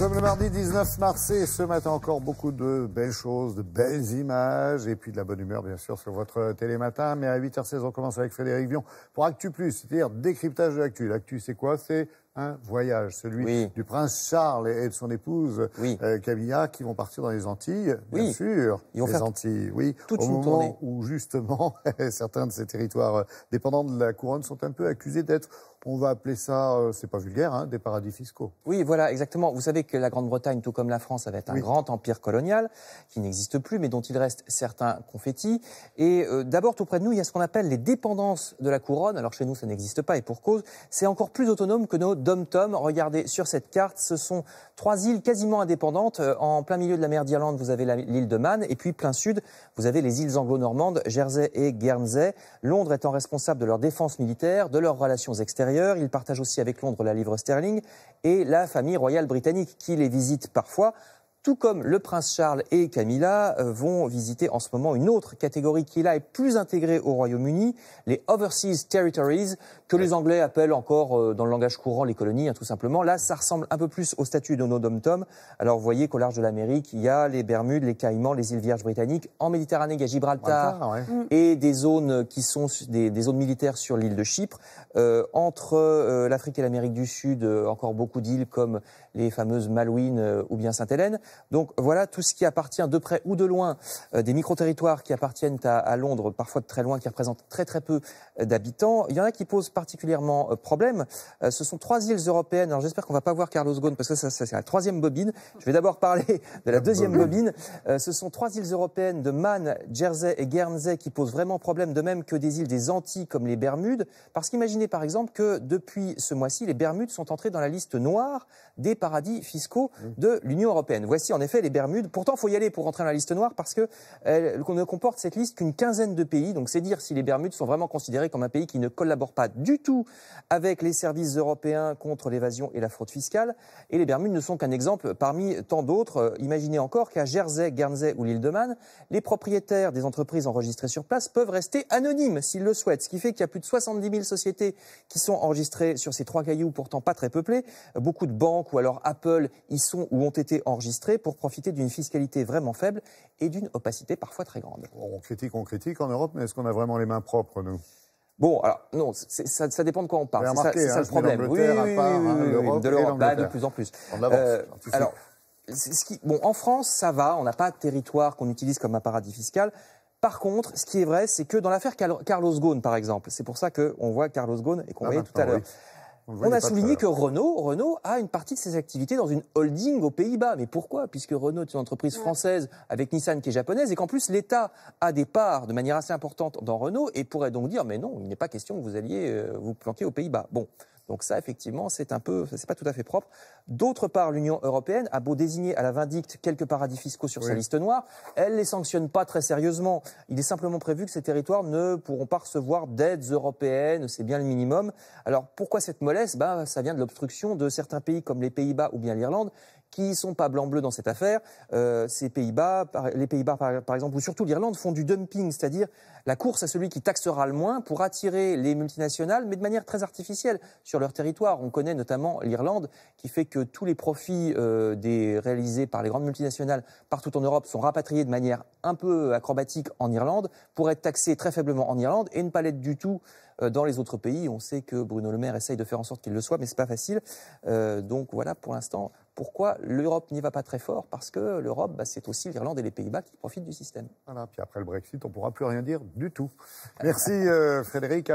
sommes le mardi 19 mars et ce matin encore beaucoup de belles choses, de belles images et puis de la bonne humeur bien sûr sur votre télématin. Mais à 8h16 on commence avec Frédéric Vion pour Actu Plus, c'est-à-dire décryptage de l'actu. L'actu c'est quoi C'est un voyage, celui du prince Charles et de son épouse euh, Camilla, qui vont partir dans les Antilles, bien sûr. les Antilles, oui. au moment où justement certains de ces territoires euh, dépendants de la couronne sont un peu accusés d'être on va appeler ça, euh, c'est pas vulgaire, hein, des paradis fiscaux. Oui, voilà, exactement. Vous savez que la Grande-Bretagne, tout comme la France, avait un grand empire colonial qui n'existe plus, mais dont il reste certains confettis. Et euh, d'abord, tout près de nous, il y a ce qu'on appelle les dépendances de la couronne. Alors chez nous, ça n'existe pas, et pour cause, c'est encore plus autonome que nos dom-tom. Regardez sur cette carte, ce sont trois îles quasiment indépendantes. Euh, en plein milieu de la mer d'Irlande, vous avez l'île de Man, et puis plein sud, vous avez les îles anglo-normandes, Jersey et Guernsey. Londres étant responsable de leur défense militaire, de leurs relations extérieures il partage aussi avec Londres la livre sterling et la famille royale britannique qui les visite parfois tout comme le prince Charles et Camilla euh, vont visiter en ce moment une autre catégorie qui là est plus intégrée au Royaume-Uni, les Overseas Territories, que les Anglais appellent encore euh, dans le langage courant les colonies, hein, tout simplement. Là, ça ressemble un peu plus au statut de nos dom Alors vous voyez qu'au large de l'Amérique, il y a les Bermudes, les Caïmans, les îles Vierges britanniques. En Méditerranée, il Gibraltar mm. et des zones qui sont des, zones militaires sur l'île de Chypre. Euh, entre l'Afrique et l'Amérique du Sud, encore beaucoup d'îles comme les fameuses Malouines ou bien Sainte-Hélène. Donc voilà tout ce qui appartient de près ou de loin euh, des micro-territoires qui appartiennent à, Londres, parfois de très loin, qui représentent très très peu euh, d'habitants. Il y en a qui posent particulièrement euh, problème. ce sont trois îles européennes. Alors j'espère qu'on va pas voir Carlos Ghosn parce que ça, c'est la troisième bobine. Je vais d'abord parler de la deuxième bobine. ce sont trois îles européennes de Man, Jersey et Guernsey qui posent vraiment problème, de même que des îles des Antilles comme les Bermudes. Parce qu'imaginez par exemple que depuis ce mois-ci, les Bermudes sont entrées dans la liste noire des paradis fiscaux de l'Union européenne si en effet les Bermudes. Pourtant, faut y aller pour rentrer dans la liste noire parce qu'on ne comporte cette liste qu'une quinzaine de pays. Donc, c'est dire si les Bermudes sont vraiment considérées comme un pays qui ne collabore pas du tout avec les services européens contre l'évasion et la fraude fiscale. Et les Bermudes ne sont qu'un exemple parmi tant d'autres. Euh, imaginez encore qu'à Jersey, Guernsey ou l'île de Man, les propriétaires des entreprises enregistrées sur place peuvent rester anonymes s'ils le souhaitent. Ce qui fait qu'il y a plus de 70 000 sociétés qui sont enregistrées sur ces trois cailloux pourtant pas très peuplés. Euh, beaucoup de banques ou alors Apple y sont ou ont été enregistrées pour profiter d'une fiscalité vraiment faible et d'une opacité parfois très grande. On critique, on critique en Europe, mais est-ce qu'on a vraiment les mains propres, nous Bon, alors non, ça, dépend de quoi on parle. C'est ça, hein, le problème. Hein, oui, oui, oui, de l'Europe, bah, de plus en plus. On avance, euh, hein, alors, bon, en France, ça va. On n'a pas de territoire qu'on utilise comme un paradis fiscal. Par contre, ce qui est vrai, c'est que dans l'affaire Carlos Ghosn, par exemple, c'est pour ça qu'on voit Carlos Ghosn et qu'on ah, voyait tout à l'heure. On, a souligné que Renault, Renault a une partie de ses activités dans une holding aux Pays-Bas. Mais pourquoi Puisque Renault est une entreprise française avec Nissan qui est japonaise et qu'en plus l'État a des parts de manière assez importante dans Renault et pourrait donc dire mais non, il n'est pas question que vous alliez euh, vous planquer aux Pays-Bas. Bon, donc ça, effectivement, c'est un peu, c'est pas tout à fait propre. D'autre part, l'Union européenne a beau désigner à la vindicte quelques paradis fiscaux sur sa liste noire, elle les sanctionne pas très sérieusement. Il est simplement prévu que ces territoires ne pourront pas recevoir d'aides européennes, c'est bien le minimum. Alors pourquoi cette mollesse bah, ça vient de l'obstruction de certains pays comme les Pays-Bas ou bien l'Irlande qui sont pas blancs-bleus dans cette affaire. Euh, ces Pays-Bas, les Pays-Bas par, exemple, ou surtout l'Irlande, font du dumping, c'est-à-dire la course à celui qui taxera le moins pour attirer les multinationales, mais de manière très artificielle sur leur territoire. On connaît notamment l'Irlande, qui fait que tous les profits euh, des, réalisés par les grandes multinationales partout en Europe sont rapatriés de manière un peu acrobatique en Irlande pour être taxés très faiblement en Irlande et ne pas l'être du tout euh, dans les autres pays. On sait que Bruno Le Maire essaye de faire en sorte qu'il le soit, mais c'est pas facile. Euh, donc voilà, pour l'instant, pourquoi l'Europe n'y va pas très fort Parce que l'Europe, bah, c'est aussi l'Irlande et les Pays-Bas qui profitent du système. Voilà, puis après le Brexit, on ne pourra plus rien dire du tout. Merci euh, Frédéric.